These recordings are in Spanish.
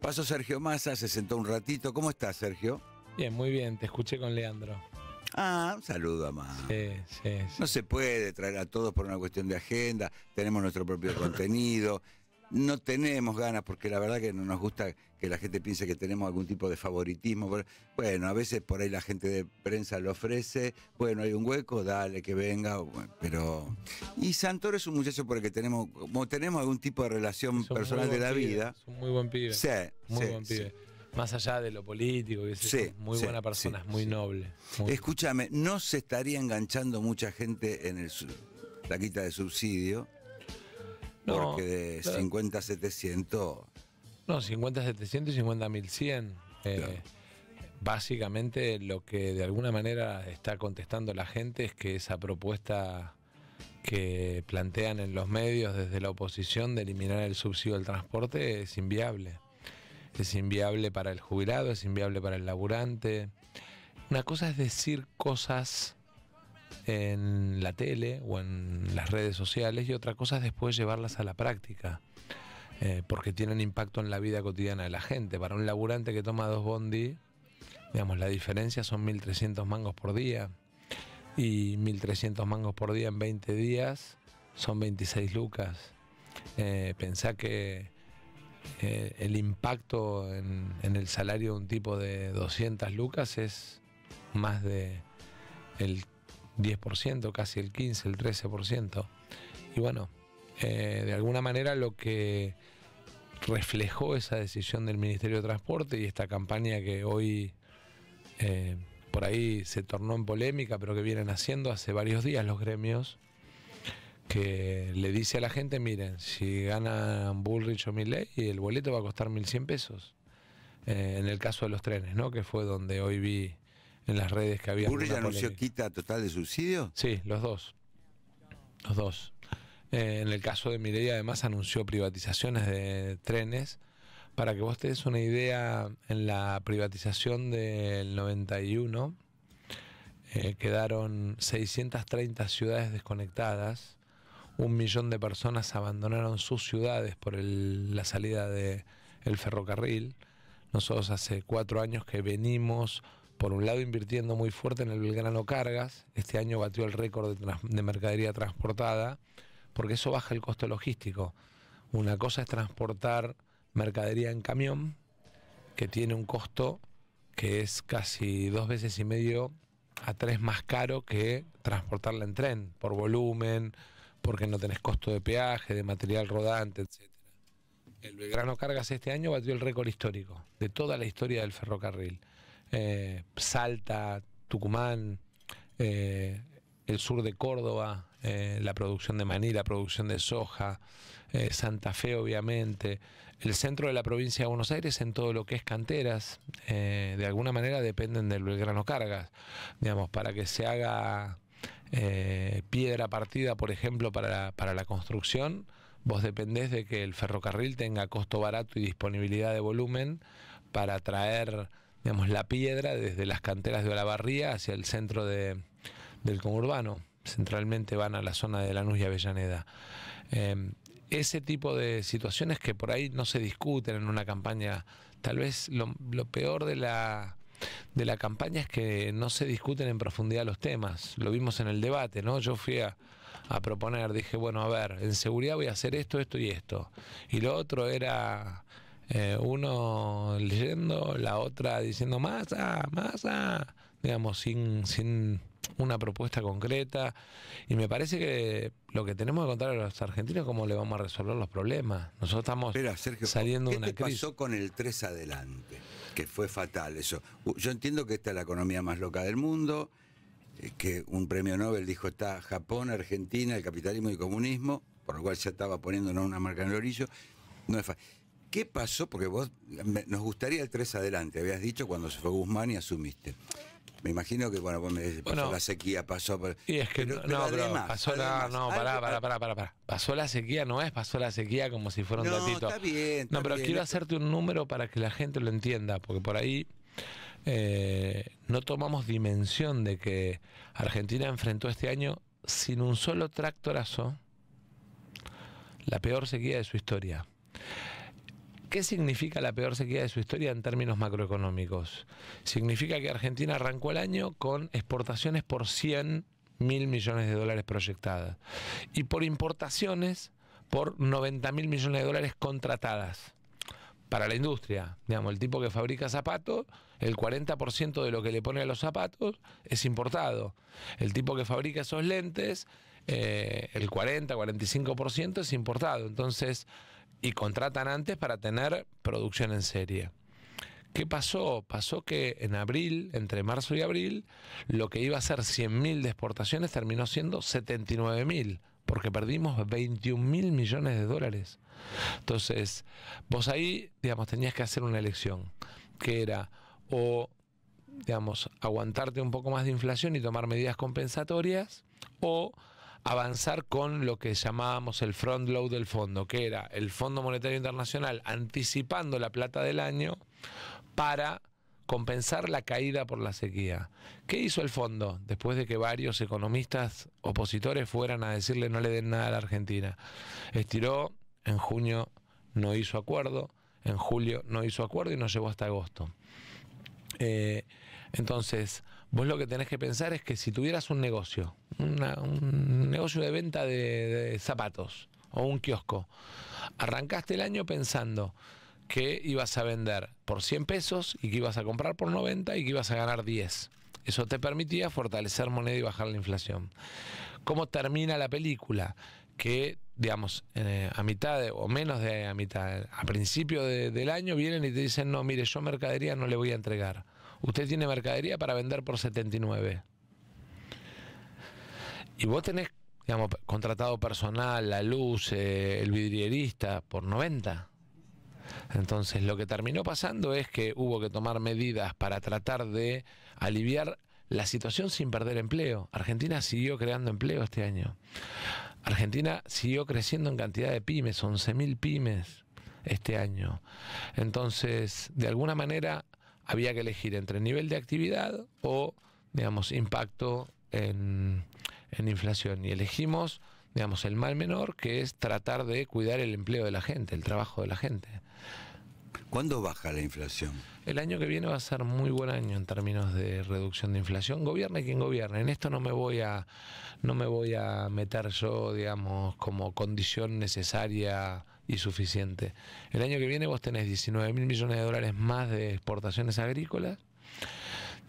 Pasó Sergio Massa, se sentó un ratito. ¿Cómo estás, Sergio? Bien, muy bien, te escuché con Leandro. Ah, un saludo a sí, sí. No se puede traer a todos por una cuestión de agenda, tenemos nuestro propio contenido, no tenemos ganas, porque la verdad que no nos gusta que la gente piense que tenemos algún tipo de favoritismo. Bueno, a veces por ahí la gente de prensa lo ofrece, bueno, hay un hueco, dale que venga, pero... Y Santoro es un muchacho porque tenemos, como tenemos algún tipo de relación personal de la vida. Es un muy buen pibe. Sí, muy Más allá de lo político, es muy buena persona, muy noble. Escúchame, no se estaría enganchando mucha gente en el, la quita de subsidio porque de 50 a 700. No, 50 a 700 y 50 a 1100. Básicamente lo que de alguna manera está contestando la gente es que esa propuesta que plantean en los medios desde la oposición de eliminar el subsidio del transporte es inviable. Es inviable para el jubilado, es inviable para el laburante. Una cosa es decir cosas en la tele o en las redes sociales y otra cosa es después llevarlas a la práctica. Eh, porque tienen impacto en la vida cotidiana de la gente. Para un laburante que toma dos bondi, digamos, la diferencia son 1.300 mangos por día. Y 1.300 mangos por día en 20 días son 26 lucas. Eh, pensá que eh, el impacto en, en, el salario de un tipo de 200 lucas es más de el 10%, casi el 15, el 13%. Y bueno, eh, de alguna manera lo que reflejó esa decisión del Ministerio de Transporte y esta campaña que hoy eh, por ahí se tornó en polémica, pero que vienen haciendo hace varios días los gremios, que le dice a la gente, miren, si ganan Bullrich o Milley, el boleto va a costar 1.100 pesos. Eh, en el caso de los trenes, ¿no? que fue donde hoy vi en las redes que había. anunció quita total de subsidio? Sí, los dos. Los dos. Eh, en el caso de Mireia, además, anunció privatizaciones de trenes. Para que vos te una idea, en la privatización del 91 eh, quedaron 630 ciudades desconectadas, un millón de personas abandonaron sus ciudades por la salida del ferrocarril. Nosotros hace cuatro años que venimos por un lado invirtiendo muy fuerte en el Belgrano Cargas, este año batió el récord de, mercadería transportada, porque eso baja el costo logístico. Una cosa es transportar mercadería en camión, que tiene un costo que es casi dos veces y medio a tres más caro que transportarla en tren, por volumen, porque no tenés costo de peaje, de material rodante, etc. El Belgrano Cargas este año batió el récord histórico de toda la historia del ferrocarril. Eh, Salta, Tucumán, eh, el sur de Córdoba, eh, la producción de maní, la producción de soja, Santa Fe obviamente, el centro de la provincia de Buenos Aires en todo lo que es canteras, de alguna manera dependen del grano Cargas, digamos, para que se haga piedra partida, por ejemplo, para para la construcción, vos dependés de que el ferrocarril tenga costo barato y disponibilidad de volumen para traer digamos, la piedra desde las canteras de Olavarría hacia el centro del conurbano. Centralmente van a la zona de Lanús y Avellaneda. Em, ese tipo de situaciones que por ahí no se discuten en una campaña. Tal vez lo, peor de la, de la campaña es que no se discuten en profundidad los temas. Lo vimos en el debate, ¿no? Yo fui a, proponer, dije, bueno, a ver, en seguridad voy a hacer esto, esto y esto. Y lo otro era eh, uno leyendo, la otra diciendo más, masa, digamos, sin, sin una propuesta concreta. Y me parece que lo que tenemos que contar a los argentinos es cómo le vamos a resolver los problemas. Nosotros estamos saliendo de una crisis. ¿Qué pasó con el 3 adelante? Que fue fatal eso. Yo entiendo que esta es la economía más loca del mundo, eh, que un premio Nobel dijo está Japón, Argentina, el capitalismo y comunismo, por lo cual se estaba poniéndonos una marca en el orillo. No es fácil. ¿Qué pasó? Porque vos, nos gustaría el 3 adelante, habías dicho cuando se fue Guzmán y asumiste. Me imagino que, bueno, vos me decís, pasó la sequía, pasó... Y es que, pero, no, pasó la... No, pará, pará, pará, Pasó la sequía, no es pasó la sequía como si fuera un no, no, pero quiero hacerte un número para que la gente lo entienda, porque por ahí eh, no tomamos dimensión de que Argentina enfrentó este año sin un solo tractorazo la peor sequía de su historia. ¿Qué significa la peor sequía de su historia en términos macroeconómicos? Significa que Argentina arrancó el año con exportaciones por 100 mil millones de dólares proyectadas y por importaciones por 90 mil millones de dólares contratadas para la industria. Digamos, el tipo que fabrica zapatos, el 40% de lo que le pone a los zapatos es importado. El tipo que fabrica esos lentes, eh, el 40, 45% es importado. Entonces, y contratan antes para tener producción en serie. ¿Qué pasó? Pasó que en abril, entre marzo y abril, lo que iba a ser 100.000 de exportaciones terminó siendo 79.000, porque perdimos 21.000 millones de dólares. Entonces, vos ahí, digamos, tenías que hacer una elección, que era o, digamos, aguantarte un poco más de inflación y tomar medidas compensatorias, o avanzar con lo que llamábamos el front load del fondo, que era el Fondo Monetario Internacional anticipando la plata del año para compensar la caída por la sequía. ¿Qué hizo el fondo después de que varios economistas opositores fueran a decirle no le den nada a la Argentina? Estiró, en junio no hizo acuerdo, en julio no hizo acuerdo y no llevó hasta agosto. Eh, entonces, vos lo que tenés que pensar es que si tuvieras un negocio, un negocio de venta de, zapatos o un kiosco. Arrancaste el año pensando que ibas a vender por 100 pesos y que ibas a comprar por 90 y que ibas a ganar 10. Eso te permitía fortalecer moneda y bajar la inflación. ¿Cómo termina la película? Que, digamos, eh, a mitad o menos de a mitad, a principio del año vienen y te dicen, no, mire, yo mercadería no le voy a entregar. Usted tiene mercadería para vender por 79 y vos tenés, digamos, contratado personal, la luz, eh, el vidrierista, por 90. Entonces, lo que terminó pasando es que hubo que tomar medidas para tratar de aliviar la situación sin perder empleo. Argentina siguió creando empleo este año. Argentina siguió creciendo en cantidad de pymes, 11.000 pymes este año. Entonces, de alguna manera, había que elegir entre nivel de actividad o, digamos, impacto en, en inflación y elegimos, digamos, el mal menor, que es tratar de cuidar el empleo de la gente, el trabajo de la gente. ¿Cuándo baja la inflación? El año que viene va a ser muy buen año en términos de reducción de inflación. Gobierne quien gobierne. En esto no me voy a no me voy a meter yo, digamos, como condición necesaria y suficiente. El año que viene vos tenés 19 mil millones de dólares más de exportaciones agrícolas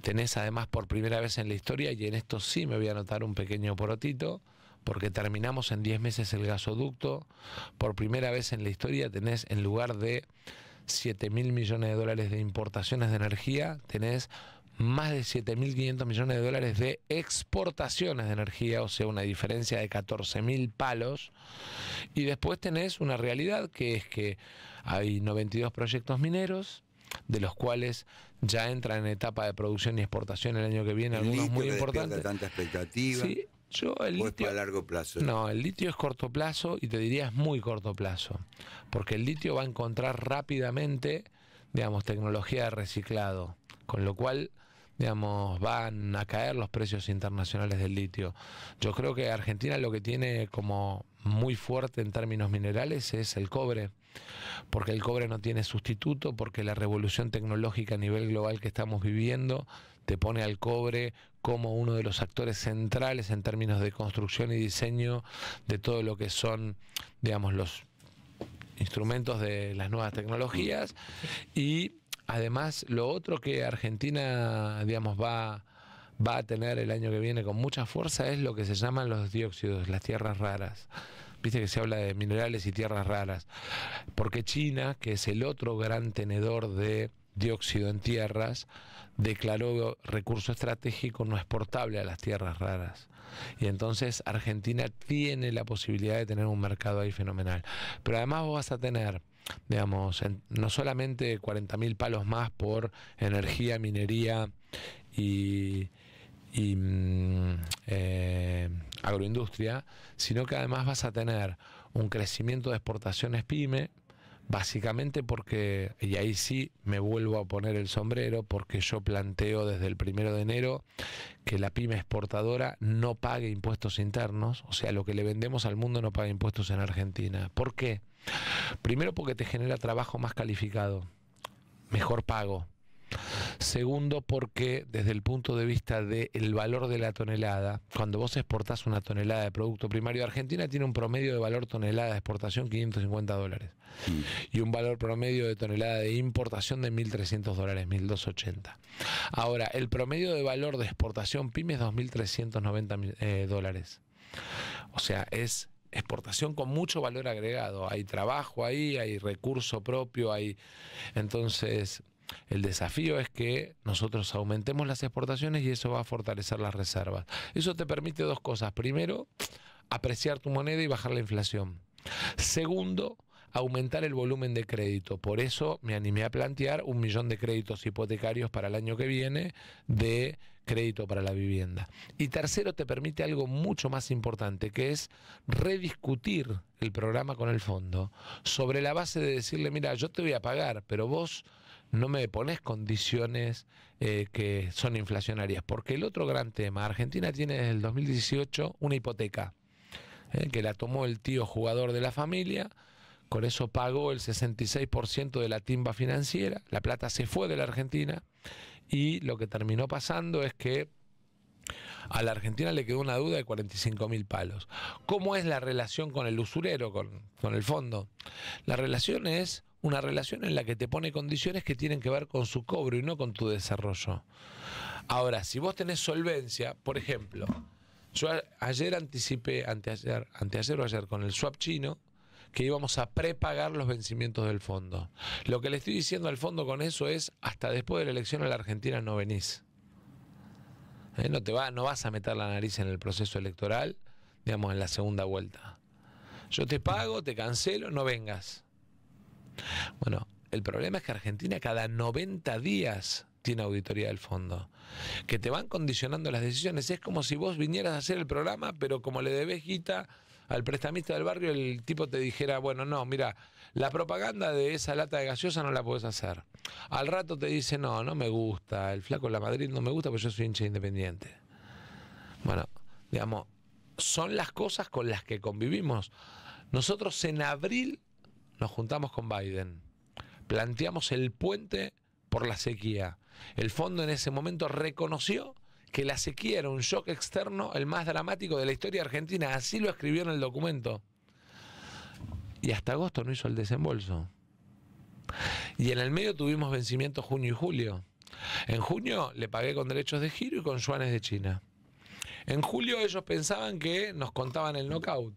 Tenés además por primera vez en la historia, y en esto sí me voy a anotar un pequeño porotito, porque terminamos en 10 meses el gasoducto. Por primera vez en la historia tenés en lugar de 7.000 mil millones de dólares de importaciones de energía, tenés más de 7.500 millones de dólares de exportaciones de energía, o sea, una diferencia de 14.000 palos. Y después tenés una realidad que es que hay 92 proyectos mineros, de los cuales ya entran en etapa de producción y exportación el año que viene, algunos muy importantes. tanta expectativa. Sí, yo el litio, largo plazo? No, el litio es corto plazo y te diría es muy corto plazo, porque el litio va a encontrar rápidamente, digamos, tecnología de reciclado, con lo cual digamos, van a caer los precios internacionales del litio. Yo creo que Argentina lo que tiene como muy fuerte en términos minerales es el cobre, porque el cobre no tiene sustituto, porque la revolución tecnológica a nivel global que estamos viviendo te pone al cobre como uno de los actores centrales en términos de construcción y diseño de todo lo que son, digamos, los instrumentos de las nuevas tecnologías y además lo otro que Argentina, digamos, va va a tener el año que viene con mucha fuerza es lo que se llaman los dióxidos, las tierras raras. Viste que se habla de minerales y tierras raras. Porque China, que es el otro gran tenedor de dióxido en tierras, declaró recurso estratégico no exportable a las tierras raras. Y entonces Argentina tiene la posibilidad de tener un mercado ahí fenomenal. Pero además vos vas a tener, digamos, no solamente 40.000 palos más por energía, minería y, y mm, eh, agroindustria, sino que además vas a tener un crecimiento de exportaciones pyme, básicamente porque, y ahí sí me vuelvo a poner el sombrero, porque yo planteo desde el primero de enero que la pyme exportadora no pague impuestos internos, o sea, lo que le vendemos al mundo no paga impuestos en Argentina. ¿Por qué? Primero porque te genera trabajo más calificado, mejor pago Segundo, porque desde el punto de vista del valor de la tonelada, cuando vos exportás una tonelada de producto primario, de Argentina tiene un promedio de valor tonelada de exportación 550 dólares mm. y un valor promedio de tonelada de importación de 1.300 dólares, 1.280. Ahora, el promedio de valor de exportación PYME es 2.390 eh, dólares. O sea, es exportación con mucho valor agregado. Hay trabajo ahí, hay recurso propio, hay. Entonces, el desafío es que nosotros aumentemos las exportaciones y eso va a fortalecer las reservas. Eso te permite dos cosas. Primero, apreciar tu moneda y bajar la inflación. Segundo, aumentar el volumen de crédito. Por eso me animé a plantear un millón de créditos hipotecarios para el año que viene de crédito para la vivienda. Y tercero, te permite algo mucho más importante, que es rediscutir el programa con el fondo sobre la base de decirle, mira, yo te voy a pagar, pero vos no me pones condiciones eh, que son inflacionarias. Porque el otro gran tema, Argentina tiene desde el 2018 una hipoteca, eh, que la tomó el tío jugador de la familia, con eso pagó el 66% de la timba financiera, la plata se fue de la Argentina y lo que terminó pasando es que a la Argentina le quedó una duda de 45 mil palos. ¿Cómo es la relación con el usurero, con, con el fondo? La relación es una relación en la que te pone condiciones que tienen que ver con su cobro y no con tu desarrollo. Ahora, si vos tenés solvencia, por ejemplo, yo ayer anticipé, anteayer, o ayer, con el swap chino, que íbamos a prepagar los vencimientos del fondo. Lo que le estoy diciendo al fondo con eso es, hasta después de la elección a la Argentina no venís. Eh, no, te no vas a meter la nariz en el proceso electoral, digamos, en la segunda vuelta. Yo te pago, te cancelo, no vengas. Bueno, el problema es que Argentina cada 90 días tiene auditoría del fondo, que te van condicionando las decisiones. Es como si vos vinieras a hacer el programa, pero como le debes guita al prestamista del barrio, el tipo te dijera, bueno, no, mira, la propaganda de esa lata de gaseosa no la puedes hacer. Al rato te dice, no, no me gusta, el flaco de la Madrid no me gusta porque yo soy hincha independiente. Bueno, digamos, son las cosas con las que convivimos. Nosotros en abril nos juntamos con Biden, planteamos el puente por la sequía. El fondo en ese momento reconoció que la sequía era un shock externo el más dramático de la historia argentina, así lo escribió en el documento. Y hasta agosto no hizo el desembolso. Y en el medio tuvimos vencimiento junio y julio. En junio le pagué con derechos de giro y con yuanes de China. En julio ellos pensaban que nos contaban el knockout.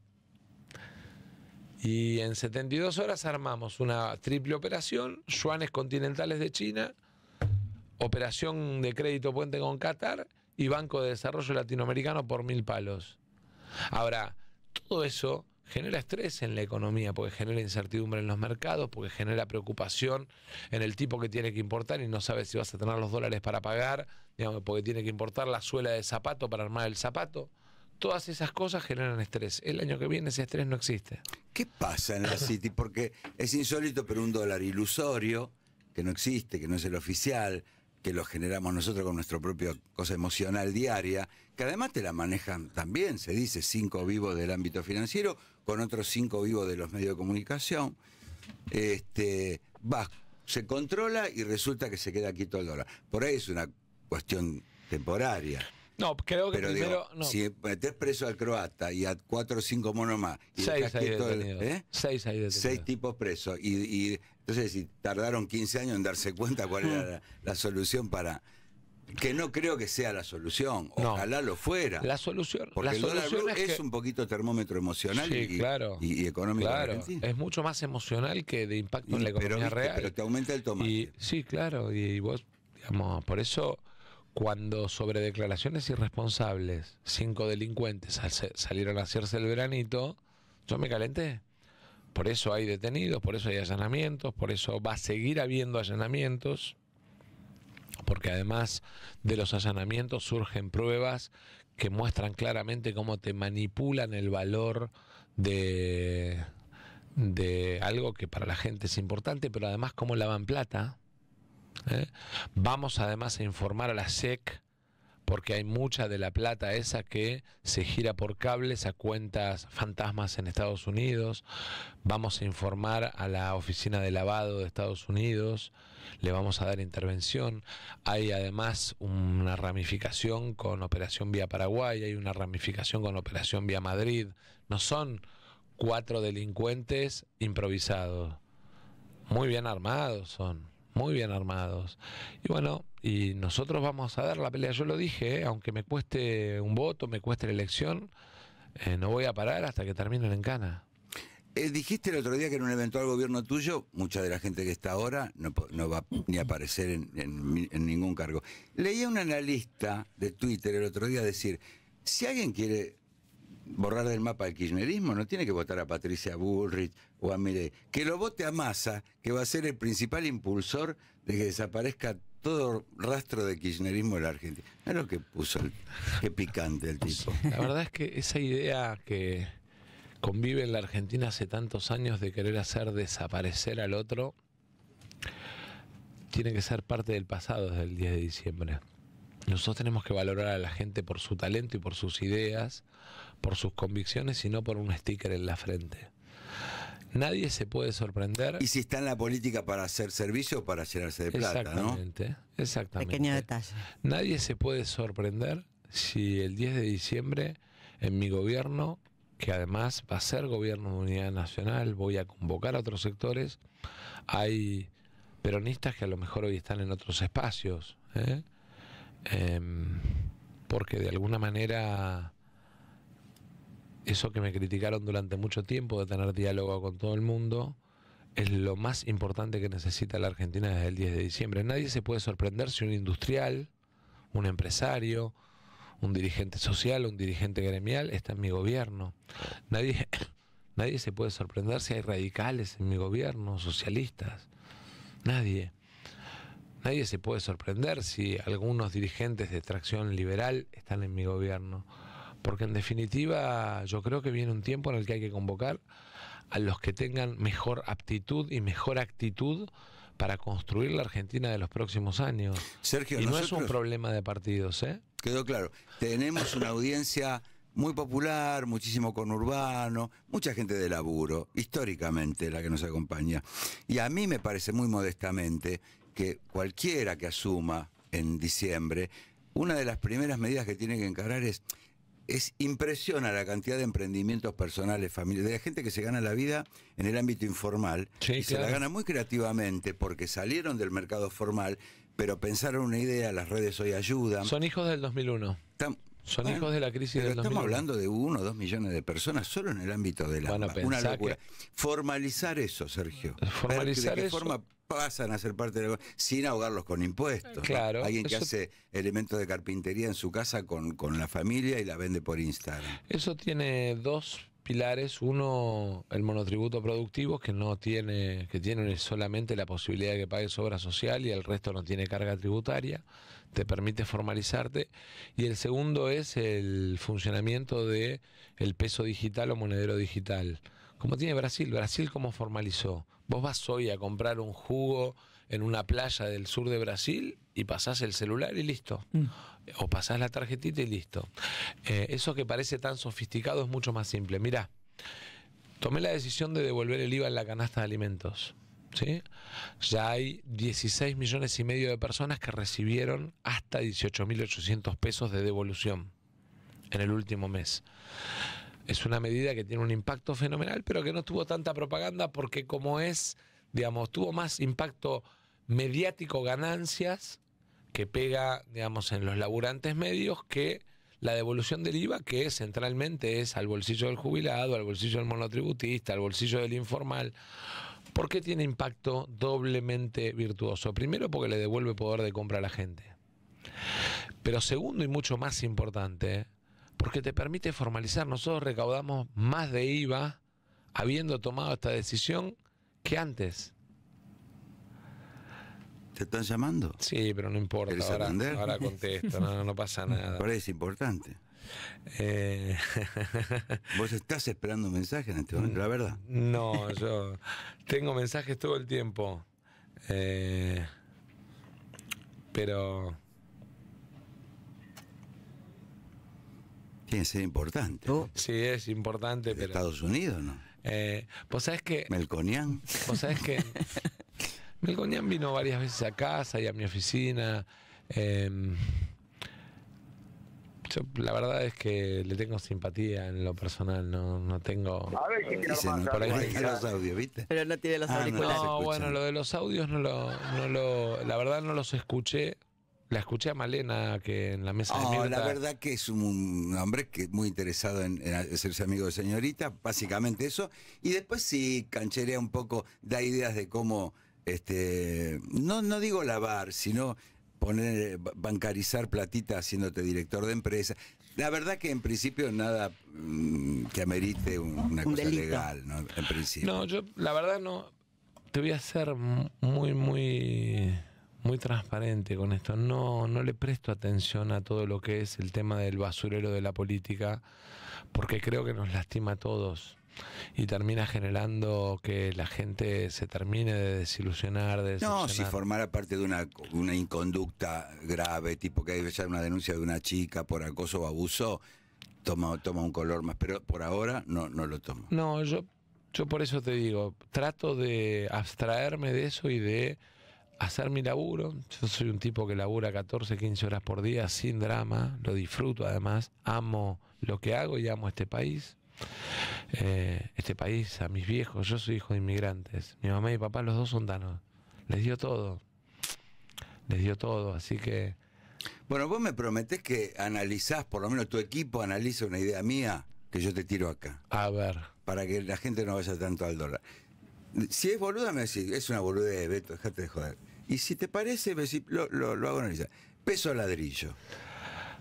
Y en 72 horas armamos una triple operación, yuanes continentales de China, operación de crédito puente con Qatar y Banco de Desarrollo Latinoamericano por mil palos. Ahora, todo eso genera estrés en la economía, porque genera incertidumbre en los mercados, porque genera preocupación en el tipo que tiene que importar y no sabe si vas a tener los dólares para pagar, digamos, porque tiene que importar la suela de zapato para armar el zapato. Todas esas cosas generan estrés. El año que viene ese estrés no existe. ¿Qué pasa en la City? Porque es insólito, pero un dólar ilusorio, que no existe, que no es el oficial, que lo generamos nosotros con nuestra propia cosa emocional diaria, que además te la manejan también, se dice, cinco vivos del ámbito financiero, con otros cinco vivos de los medios de comunicación. Este, va, se controla y resulta que se queda aquí todo el dólar. Por ahí es una cuestión temporaria. No, creo que Pero primero. Si metés preso al croata y a cuatro o cinco monos más. seis, ¿eh? seis Seis tipos presos. Y, entonces, si tardaron 15 años en darse cuenta cuál era la, solución para. Que no creo que sea la solución, ojalá lo fuera. La solución, porque la el solución es, un poquito termómetro emocional y, claro, y, económico. es mucho más emocional que de impacto en la economía real. Pero te aumenta el tomate. sí, claro, y, vos, digamos, por eso cuando sobre declaraciones irresponsables cinco delincuentes salieron a hacerse el veranito, yo me calenté. Por eso hay detenidos, por eso hay allanamientos, por eso va a seguir habiendo allanamientos, porque además de los allanamientos surgen pruebas que muestran claramente cómo te manipulan el valor de, algo que para la gente es importante, pero además cómo lavan plata ¿eh? Vamos además a informar a la SEC porque hay mucha de la plata esa que se gira por cables a cuentas fantasmas en Estados Unidos. Vamos a informar a la oficina de lavado de Estados Unidos, le vamos a dar intervención. Hay además una ramificación con operación vía Paraguay, hay una ramificación con operación vía Madrid. No son cuatro delincuentes improvisados, muy bien armados son muy bien armados. Y bueno, y nosotros vamos a dar la pelea, yo lo dije, ¿eh? aunque me cueste un voto, me cueste la elección, eh, no voy a parar hasta que terminen en cana. Eh, dijiste el otro día que en un eventual gobierno tuyo, mucha de la gente que está ahora no, va ni a aparecer en, ningún cargo. Leía un analista de Twitter el otro día decir, si alguien quiere borrar del mapa el kirchnerismo, no tiene que votar a Patricia Bullrich o a Mire, que lo vote a Massa, que va a ser el principal impulsor de que desaparezca todo rastro de kirchnerismo en la Argentina. Es lo que puso, qué picante el tipo. La verdad es que esa idea que convive en la Argentina hace tantos años de querer hacer desaparecer al otro, tiene que ser parte del pasado desde el 10 de diciembre. Nosotros tenemos que valorar a la gente por su talento y por sus ideas, por sus convicciones y no por un sticker en la frente. Nadie se puede sorprender. Y si está en la política para hacer servicio o para llenarse de plata, exactamente, ¿no? Exactamente. Pequeño detalle. Nadie se puede sorprender si el 10 de diciembre en mi gobierno, que además va a ser gobierno de unidad nacional, voy a convocar a otros sectores, hay peronistas que a lo mejor hoy están en otros espacios. ¿eh? eh, porque de alguna manera eso que me criticaron durante mucho tiempo de tener diálogo con todo el mundo es lo más importante que necesita la Argentina desde el 10 de diciembre. Nadie se puede sorprender si un industrial, un empresario, un dirigente social, un dirigente gremial está en mi gobierno. Nadie, nadie se puede sorprender si hay radicales en mi gobierno, socialistas. Nadie. Nadie se puede sorprender si algunos dirigentes de tracción liberal están en mi gobierno, porque en definitiva yo creo que viene un tiempo en el que hay que convocar a los que tengan mejor aptitud y mejor actitud para construir la Argentina de los próximos años. Sergio, y no es un problema de partidos, ¿eh? Quedó claro. Tenemos una audiencia muy popular, muchísimo conurbano, mucha gente de laburo, históricamente la que nos acompaña. Y a mí me parece muy modestamente que cualquiera que asuma en diciembre, una de las primeras medidas que tiene que encarar es, es impresiona la cantidad de emprendimientos personales, familiares, de gente que se gana la vida en el ámbito informal se la gana muy creativamente porque salieron del mercado formal, pero pensaron una idea, las redes hoy ayudan. Son hijos del 2001. son hijos de la crisis pero Estamos hablando de uno o dos millones de personas solo en el ámbito de la una Formalizar eso, Sergio. Formalizar eso pasan a ser parte de la sin ahogarlos con impuestos. Alguien que hace elementos de carpintería en su casa con, con la familia y la vende por Instagram. Eso tiene dos pilares. Uno, el monotributo productivo, que no tiene, que tiene solamente la posibilidad de que pagues obra social y el resto no tiene carga tributaria, te permite formalizarte. Y el segundo es el funcionamiento de el peso digital o monedero digital como tiene Brasil. Brasil, ¿cómo formalizó? Vos vas hoy a comprar un jugo en una playa del sur de Brasil y pasás el celular y listo. Mm. O pasás la tarjetita y listo. Eh, eso que parece tan sofisticado es mucho más simple. Mirá, tomé la decisión de devolver el IVA en la canasta de alimentos. ¿sí? Ya hay 16 millones y medio de personas que recibieron hasta 18.800 pesos de devolución en el último mes es una medida que tiene un impacto fenomenal, pero que no tuvo tanta propaganda porque como es, digamos, tuvo más impacto mediático ganancias que pega, digamos, en los laburantes medios que la devolución del IVA, que centralmente es al bolsillo del jubilado, al bolsillo del monotributista, al bolsillo del informal. ¿Por qué tiene impacto doblemente virtuoso? Primero, porque le devuelve poder de compra a la gente. Pero segundo y mucho más importante, porque te permite formalizar. Nosotros recaudamos más de IVA habiendo tomado esta decisión que antes. ¿Te están llamando? Sí, pero no importa. Ahora, contesto, no, pasa nada. Pero es importante. Eh, ¿Vos estás esperando mensajes en este momento, la verdad? No, yo tengo mensajes todo el tiempo. Eh, pero es importante. Sí, es importante, pero. Estados Unidos, ¿no? Eh, vos que. Melconian. pues sabés que. Melconian vino varias veces a casa y a mi oficina. Em, yo la verdad es que le tengo simpatía en lo personal, no, no tengo. A ver, los audios, ¿viste? Pero no tiene los ah, bueno, lo de los audios no lo, no lo. La verdad no los escuché la escuché a Malena que en la mesa ah, La verdad que es un, hombre que es muy interesado en, hacerse amigo de señorita, básicamente eso. Y después sí cancherea un poco, da ideas de cómo, este, no, no digo lavar, sino poner, bancarizar platita haciéndote director de empresa. La verdad que en principio nada mm, que amerite una cosa legal, ¿no? En principio. No, yo la verdad no, te voy a ser muy, muy muy transparente con esto. No, no le presto atención a todo lo que es el tema del basurero de la política, porque creo que nos lastima a todos y termina generando que la gente se termine de desilusionar. De No, si formara parte de una, una inconducta grave, tipo que hay una denuncia de una chica por acoso o abuso, toma, toma un color más, pero por ahora no, no lo tomo. No, yo, yo por eso te digo, trato de abstraerme de eso y de hacer mi laburo. Yo soy un tipo que labura 14, 15 horas por día sin drama, lo disfruto además, amo lo que hago y amo este país. Eh, este país, a mis viejos, yo soy hijo de inmigrantes, mi mamá y mi papá los dos son danos, les dio todo, les dio todo, así que... Bueno, vos me prometés que analizás, por lo menos tu equipo analiza una idea mía que yo te tiro acá. A ver. Para que la gente no vaya tanto al dólar. Si es boluda, me decís, es una boluda de Beto, dejate de joder. Y si te parece, lo, lo, lo hago analizar. Peso ladrillo.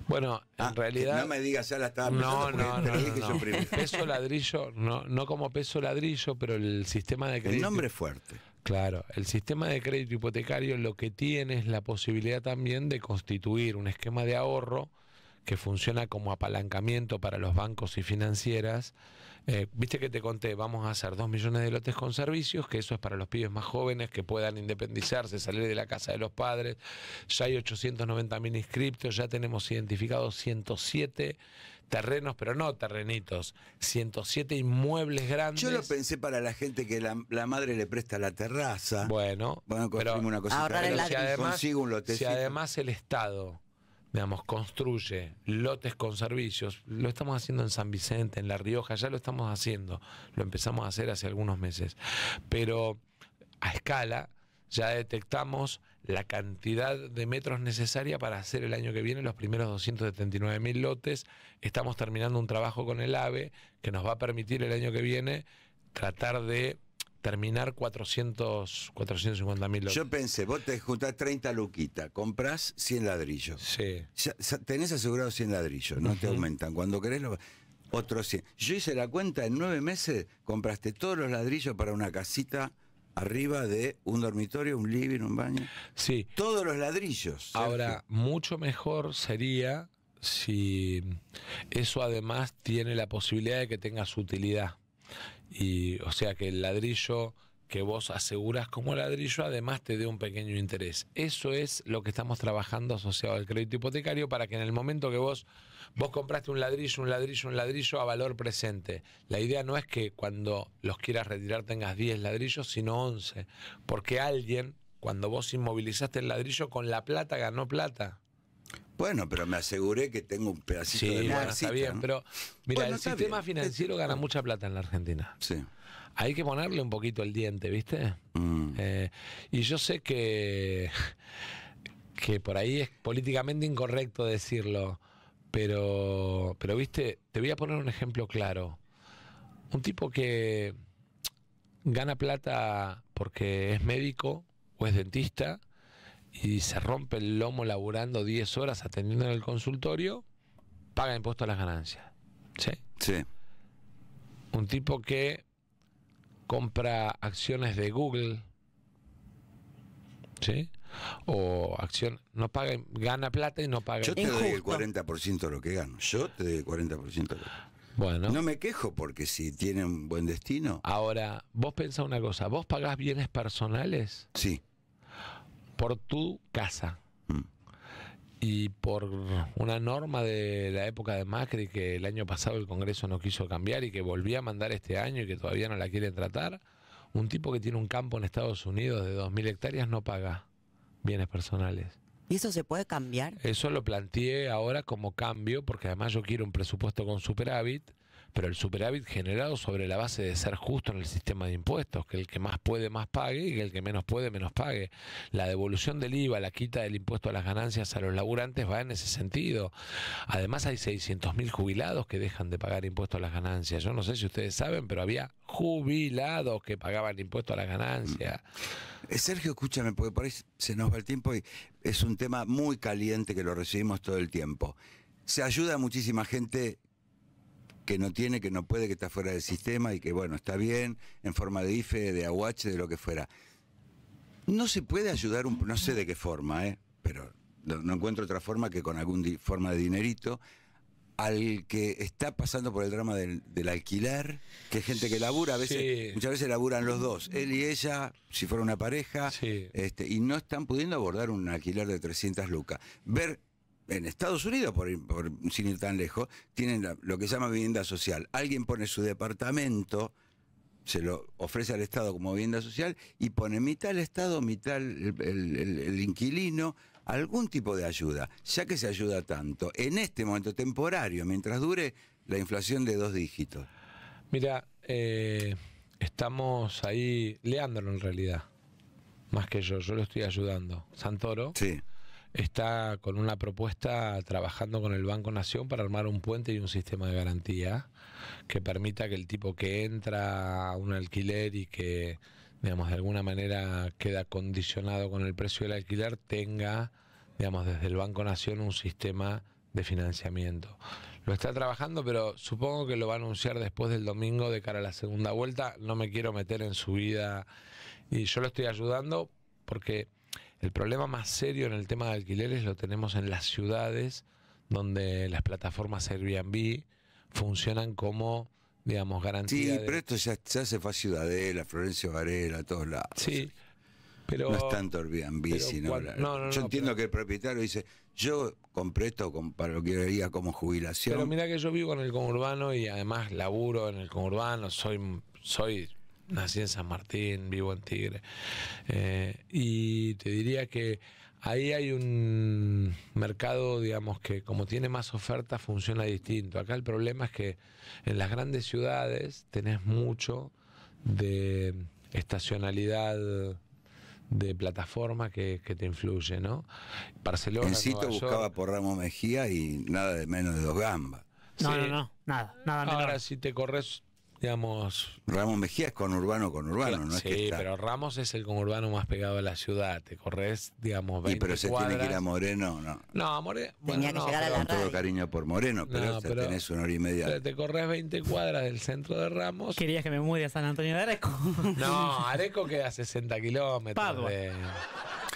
Bueno, en ah, realidad. No me digas, ya la estaba No, no, no. no, Peso ladrillo, no, no como peso ladrillo, pero el sistema de crédito. El nombre es fuerte. Claro, el sistema de crédito hipotecario lo que tiene es la posibilidad también de constituir un esquema de ahorro que funciona como apalancamiento para los bancos y financieras eh, viste que te conté, vamos a hacer dos millones de lotes con servicios, que eso es para los pibes más jóvenes que puedan independizarse, salir de la casa de los padres. Ya hay 890 mil inscriptos, ya tenemos identificados 107 terrenos, pero no terrenitos, 107 inmuebles grandes. Yo lo pensé para la gente que la, madre le presta la terraza. Bueno, bueno pero, una cosita, si además el Estado digamos, construye lotes con servicios, lo estamos haciendo en San Vicente, en La Rioja, ya lo estamos haciendo, lo empezamos a hacer hace algunos meses, pero a escala ya detectamos la cantidad de metros necesaria para hacer el año que viene los primeros 279 mil lotes. Estamos terminando un trabajo con el AVE que nos va a permitir el año que viene tratar de terminar 400, 450 mil Yo pensé, vos te juntás 30 luquitas, compras 100 ladrillos. Sí. tenés asegurado 100 ladrillos, no te aumentan. Cuando querés, lo, otros 100. Yo hice la cuenta, en nueve meses compraste todos los ladrillos para una casita arriba de un dormitorio, un living, un baño. Sí. Todos los ladrillos. ¿eh? Ahora, mucho mejor sería si eso además tiene la posibilidad de que tengas utilidad. Y, o sea que el ladrillo que vos aseguras como ladrillo además te dé un pequeño interés. Eso es lo que estamos trabajando asociado al crédito hipotecario para que en el momento que vos vos compraste un ladrillo, un ladrillo, un ladrillo a valor presente. La idea no es que cuando los quieras retirar tengas 10 ladrillos, sino 11, porque alguien cuando vos inmovilizaste el ladrillo con la plata ganó plata. Bueno, pero me aseguré que tengo un pedacito de está bien, pero mira, el sistema financiero gana mucha plata en la Argentina. Sí. Hay que ponerle un poquito el diente, ¿viste? Mm. Eh, y yo sé que, que por ahí es políticamente incorrecto decirlo, pero, pero, ¿viste? Te voy a poner un ejemplo claro. Un tipo que gana plata porque es médico o es dentista y se rompe el lomo laburando 10 horas atendiendo en el consultorio, paga impuesto a las ganancias. ¿Sí? Sí. Un tipo que compra acciones de Google, ¿sí? O acción, no paga, gana plata y no paga. Yo te doy el 40% de lo que gano. Yo te doy el 40% Bueno. No me quejo porque si tiene un buen destino. Ahora, vos pensá una cosa, ¿vos pagás bienes personales? Sí por tu casa. Mm. Y por una norma de la época de Macri que el año pasado el Congreso no quiso cambiar y que volvía a mandar este año y que todavía no la quieren tratar, un tipo que tiene un campo en Estados Unidos de 2.000 hectáreas no paga bienes personales. ¿Y eso se puede cambiar? Eso lo planteé ahora como cambio, porque además yo quiero un presupuesto con superávit pero el superávit generado sobre la base de ser justo en el sistema de impuestos, que el que más puede más pague y que el que menos puede menos pague. La devolución del IVA, la quita del impuesto a las ganancias a los laburantes va en ese sentido. Además hay 600.000 jubilados que dejan de pagar impuesto a las ganancias. Yo no sé si ustedes saben, pero había jubilados que pagaban impuesto a las ganancias. Eh, Sergio, escúchame, porque por ahí se nos va el tiempo y es un tema muy caliente que lo recibimos todo el tiempo. Se ayuda a muchísima gente que no tiene, que no puede, que está fuera del sistema y que, bueno, está bien, en forma de IFE, de aguache, de lo que fuera. No se puede ayudar, un, no sé de qué forma, ¿eh? pero no, encuentro otra forma que con algún forma de dinerito al que está pasando por el drama del, del, alquiler, que es gente que labura, a veces, muchas veces laburan los dos, él y ella, si fuera una pareja, este, y no están pudiendo abordar un alquiler de 300 lucas. Ver en Estados Unidos, por, sin ir tan lejos, tienen lo que se llama vivienda social. Alguien pone su departamento, se lo ofrece al Estado como vivienda social y pone mitad el Estado, mitad el, inquilino, algún tipo de ayuda, ya que se ayuda tanto. En este momento temporario, mientras dure la inflación de dos dígitos. Mira, eh, estamos ahí leándolo en realidad, más que yo, yo lo estoy ayudando. Santoro. Sí está con una propuesta trabajando con el Banco Nación para armar un puente y un sistema de garantía que permita que el tipo que entra a un alquiler y que, digamos, de alguna manera queda condicionado con el precio del alquiler, tenga, digamos, desde el Banco Nación un sistema de financiamiento. Lo está trabajando, pero supongo que lo va a anunciar después del domingo de cara a la segunda vuelta. No me quiero meter en su vida y yo lo estoy ayudando porque el problema más serio en el tema de alquileres lo tenemos en las ciudades donde las plataformas Airbnb funcionan como, digamos, garantía. Sí, pero esto ya, se fue a Ciudadela, Florencio Varela, a todos lados. Sí. Pero, no es tanto Airbnb, sino. no, yo entiendo que el propietario dice: Yo compré esto para lo que veía como jubilación. Pero mira que yo vivo en el conurbano y además laburo en el conurbano, soy, soy nací en San Martín, vivo en Tigre. Eh, y te diría que ahí hay un mercado, digamos, que como tiene más oferta funciona distinto. Acá el problema es que en las grandes ciudades tenés mucho de estacionalidad de plataforma que, te influye, ¿no? Barcelona. En buscaba por Ramos Mejía y nada de menos de dos gambas. No, no, no, nada, nada Ahora, si te corres digamos... Ramos Mejía con Urbano, con Urbano, ¿no? Es sí, pero Ramos es el conurbano más pegado a la ciudad, te corres, digamos, 20 cuadras... Y pero se tiene que ir a Moreno, ¿no? No, Moreno... Bueno, Tenía que llegar a la Con todo cariño por Moreno, pero, tenés una hora y media. Te corres 20 cuadras del centro de Ramos. ¿Querías que me mude a San Antonio de Areco? no, Areco queda a 60 kilómetros.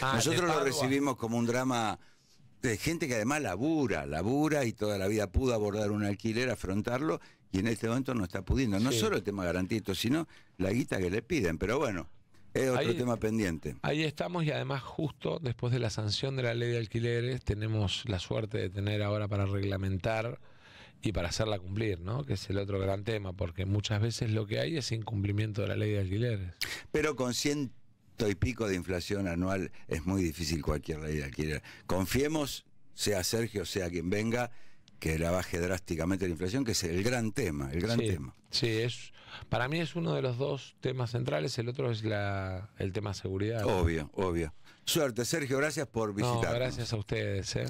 Ah, Nosotros lo recibimos como un drama de gente que además labura, labura y toda la vida pudo abordar un alquiler, afrontarlo y en este momento no está pudiendo. No solo el tema garantito, sino la guita que le piden. Pero bueno, es otro tema pendiente. Ahí estamos y además justo después de la sanción de la ley de alquileres tenemos la suerte de tener ahora para reglamentar y para hacerla cumplir, ¿no? Que es el otro gran tema, porque muchas veces lo que hay es incumplimiento de la ley de alquileres. Pero con ciento y pico de inflación anual es muy difícil cualquier ley de alquileres. Confiemos, sea Sergio, sea quien venga, que la baje drásticamente la inflación, que es el gran tema, el gran tema. Sí, es, para mí es uno de los dos temas centrales, el otro es la, el tema seguridad. Obvio, obvio. Suerte, Sergio, gracias por visitarnos. gracias a ustedes. ¿eh?